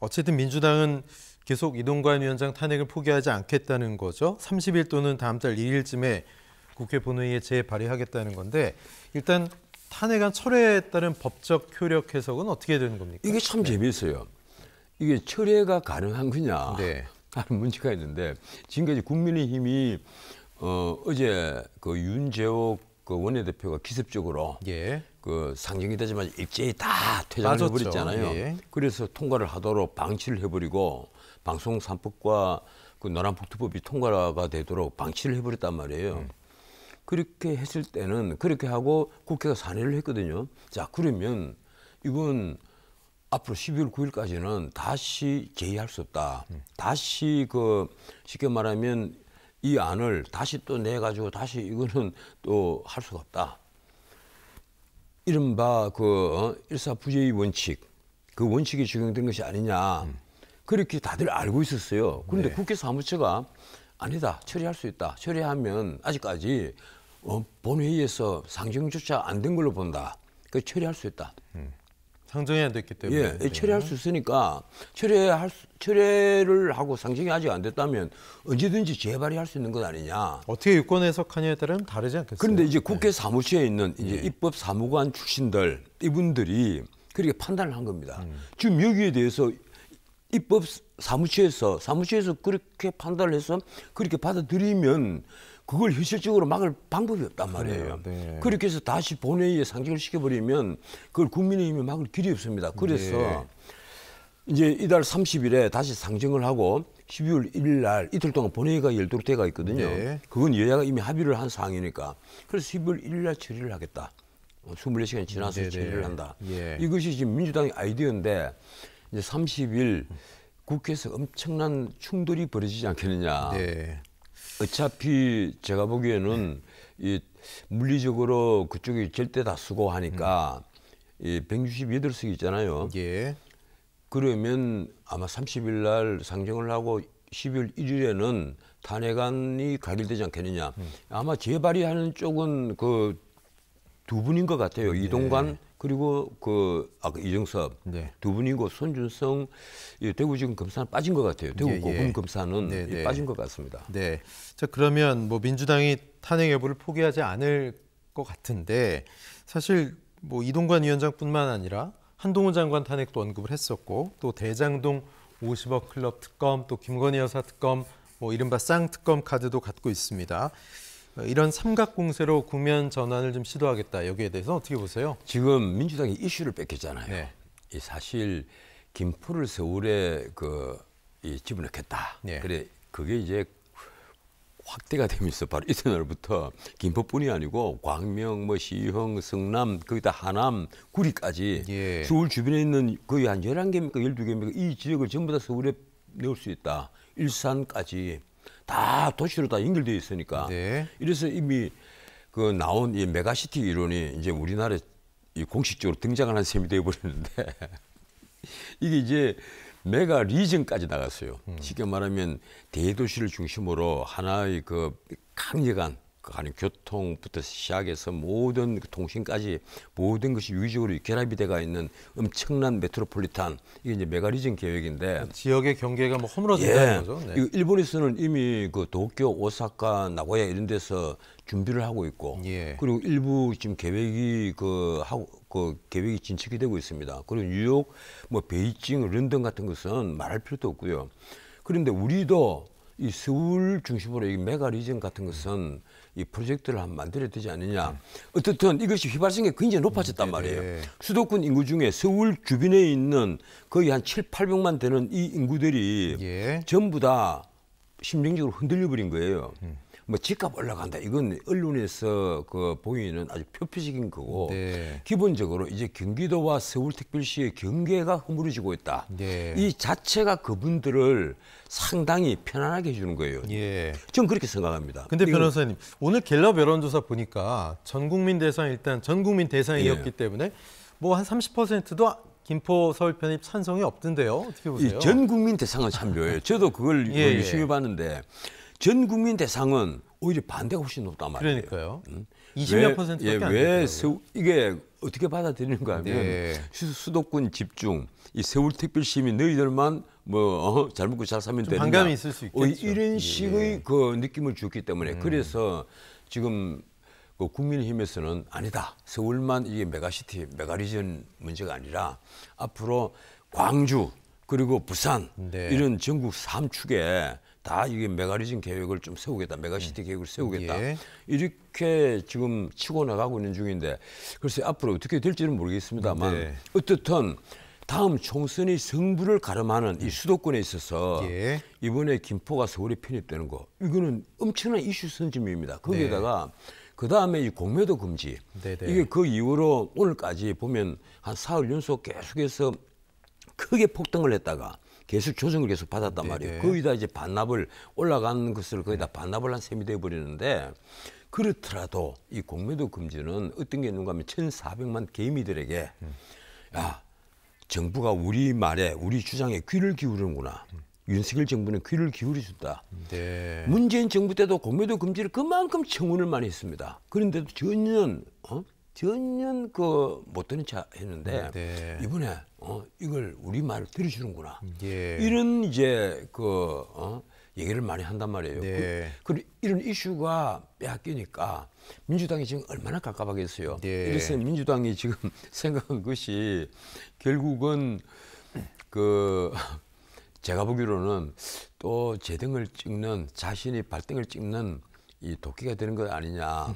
어쨌든 민주당은 계속 이동관 위원장 탄핵을 포기하지 않겠다는 거죠. 30일 또는 다음 달 2일쯤에 국회 본회의에 재발의하겠다는 건데 일단 탄핵안 철회에 따른 법적 효력 해석은 어떻게 되는 겁니까? 이게 참 네. 재미있어요. 이게 철회가 가능한 거냐 네. 하는 문제가 있는데 지금까지 국민의힘이 어, 어제 그 윤재옥 그 원내대표가 기습적으로 예. 그 상정이 되지만 일제히 다 퇴장을 해버렸잖아요. 예. 그래서 통과를 하도록 방치를 해버리고 방송 삼법과그 노란폭투법이 통과가 되도록 방치를 해버렸단 말이에요. 음. 그렇게 했을 때는 그렇게 하고 국회가 산회를 했거든요. 자 그러면 이건 앞으로 12월 9일까지는 다시 제의할 수 없다. 음. 다시 그 쉽게 말하면 이 안을 다시 또 내 가지고 다시 이거는 또 할 수가 없다. 이른바 그 어, 일사부재의 원칙 그 원칙이 적용된 것이 아니냐 음. 그렇게 다들 알고 있었어요. 그런데 네. 국회 사무처가 아니다 처리할 수 있다 처리하면 아직까지 어, 본회의에서 상정조차 안 된 걸로 본다. 그 처리할 수 있다. 음. 상정해야 됐기 때문에 예, 네. 철회할수 있으니까 철회할철회를 하고 상정이 아직 안 됐다면 언제든지 재발이할 수 있는 것 아니냐. 어떻게 유권 해석하냐에 따른 다르지 않겠어요. 그런데 이제 국회 네. 사무실에 있는 이제 예. 입법 사무관 출신들 이분들이 그렇게 판단을 한 겁니다. 음. 지금 여기에 대해서 입법 사무실에서사무실에서 그렇게 판단을 해서 그렇게 받아들이면 그걸 현실적으로 막을 방법이 없단 말이에요. 네. 그렇게 해서 다시 본회의에 상정을 시켜버리면 그걸 국민의힘이 막을 길이 없습니다. 그래서 네. 이제 이달 30일에 다시 상정을 하고 12월 1일 날 이틀 동안 본회의가 열도록 돼가 있거든요. 네. 그건 여야가 이미 합의를 한 사항이니까. 그래서 12월 1일 날 처리를 하겠다. 24시간 어, 지나서 네네. 처리를 한다. 예. 이것이 지금 민주당의 아이디어인데 이제 30일 국회에서 엄청난 충돌이 벌어지지 않겠느냐. 네. 어차피 제가 보기에는 이 물리적으로 그쪽이 절대 다쓰고하니까이 168석 있잖아요. 예. 그러면 아마 30일 날 상정을 하고 12월 1일에는 탄핵안이 가결되지 않겠느냐. 음. 아마 재발의하는 쪽은 그 두 분인 것 같아요. 예. 이동관 그리고 그 아까 그 이정섭 네. 두 분이고 손준성 예, 대구 지금 검사는 빠진 것 같아요. 대구 예, 고검 예. 검사는 네, 네. 빠진 것 같습니다. 네. 자 그러면 뭐 민주당이 탄핵 여부를 포기하지 않을 것 같은데 사실 뭐 이동관 위원장뿐만 아니라 한동훈 장관 탄핵도 언급을 했었고 또 대장동 50억 클럽 특검 또 김건희 여사 특검 뭐 이른바 쌍 특검 카드도 갖고 있습니다. 이런 삼각공세로 국면 전환을 좀 시도하겠다 여기에 대해서 어떻게 보세요? 지금 민주당이 이슈를 뺏겼잖아요. 네. 이 사실 김포를 서울에 그이 집어넣겠다. 네. 그래 그게 이제 확대가 되면서 바로 이튿날부터 김포뿐이 아니고 광명, 뭐 시흥, 성남, 거기다 하남, 구리까지 예. 서울 주변에 있는 거의 한1 1 개입니까 1 2 개입니까이 지역을 전부 다 서울에 넣을 수 있다. 일산까지 다 도시로 다연결되어 있으니까. 네. 이래서 이미 그 나온 이 메가시티 이론이 이제 우리나라에 이 공식적으로 등장하는 셈이 되어버렸는데 이게 이제 메가 리즌까지 나갔어요. 음. 쉽게 말하면 대도시를 중심으로 하나의 그 강력한 가는 그 교통부터 시작해서 모든 그 통신까지 모든 것이 유의적으로 결합이 돼가 있는 엄청난 메트로폴리탄 이게 이제 메가리즘 계획인데 지역의 경계가 뭐 허물어진다는 예. 거죠. 네. 일본에서는 이미 그 도쿄, 오사카, 나고야 이런 데서 준비를 하고 있고 예. 그리고 일부 지금 계획이 그 하고 그 계획이 진척이 되고 있습니다. 그리고 뉴욕, 뭐 베이징, 런던 같은 것은 말할 필요도 없고요. 그런데 우리도 이 서울 중심으로 이 메가리즘 같은 것은 음. 이 프로젝트를 한번 만들어야 되지 않느냐. 어떻든 이것이 휘발성이 굉장히 높아졌단 말이에요. 네, 네. 수도권 인구 중에 서울 주변에 있는 거의 한 7, 800만 되는 이 인구들이 예. 전부 다 심정적으로 흔들려 버린 거예요. 음. 뭐 집값 올라간다 이건 언론에서 그 보이는 아주 표피적인 거고 네. 기본적으로 이제 경기도와 서울특별시의 경계가 허물어지고 있다. 네. 이 자체가 그분들을 상당히 편안하게 해주는 거예요. 예. 저는 그렇게 생각합니다. 근데 변호사님 오늘 갤럽 여론조사 보니까 전 국민 대상 일단 전 국민 대상이었기 예. 때문에 뭐 한 30%도 김포 서울 편입 찬성이 없던데요. 어떻게 보세요? 전 국민 대상은 참 묘해요. 저도 그걸 열심히 예, 예. 봤는데 전 국민 대상은 오히려 반대가 훨씬 높단 말이에요. 그러니까요. 20몇 음. 퍼센트밖에 예, 왜 세우, 이게 어떻게 받아들이는가 하면 네. 수도권 집중, 이 세울 특별시민 너희들만 뭐 어, 먹고 그 잘 살면 되는 반감이 있을 수 어, 있겠죠. 어, 이런 예. 식의 예. 그 느낌을 주기 때문에 음. 그래서 지금 그 국민의힘에서는 아니다. 서울만 이게 메가시티, 메가리전 문제가 아니라 앞으로 광주 그리고 부산 네. 이런 전국 삼축에 다 이게 메가리즘 계획을 좀 세우겠다, 메가시티 음. 계획을 세우겠다 예. 이렇게 지금 치고 나가고 있는 중인데 글쎄 앞으로 어떻게 될지는 모르겠습니다만 네. 어떻든 다음 총선이 승부를 가름하는 이 음. 수도권에 있어서 예. 이번에 김포가 서울에 편입되는 거 이거는 엄청난 이슈 선점입니다. 거기에다가 네. 그 다음에 이 공매도 금지 네네. 네. 이게 그 이후로 오늘까지 보면 한 사흘 연속 계속해서 크게 폭등을 했다가 계속 조정을 계속 받았단 네네. 말이에요. 네. 거의 다 이제 반납을 올라간 것을 거의 다 반납을 한 셈이 돼 버리는데 그렇더라도 이 공매도 금지는 어떤 게 있는가 하면 1,400만 개미들에게 음. 야 정부가 우리 말에 우리 주장에 귀를 기울이는구나. 음. 윤석열 정부는 귀를 기울여준다. 네. 문재인 정부 때도 공매도 금지를 그만큼 청원을 많이 했습니다. 그런데도 전혀 어? 전혀 그못 듣는 차 했는데 네. 네. 이번에 어, 이걸 우리 말을 들으시는구나. 예. 이런 이제 그 어, 얘기를 많이 한단 말이에요. 네. 그, 그, 이런 이슈가 빼앗기니까 민주당이 지금 얼마나 깝깝하겠어요. 네. 이래서 민주당이 지금 생각한 것이 결국은 그 제가 보기로는 또재등을 찍는 자신이 발등을 찍는 이 도끼가 되는 것 아니냐.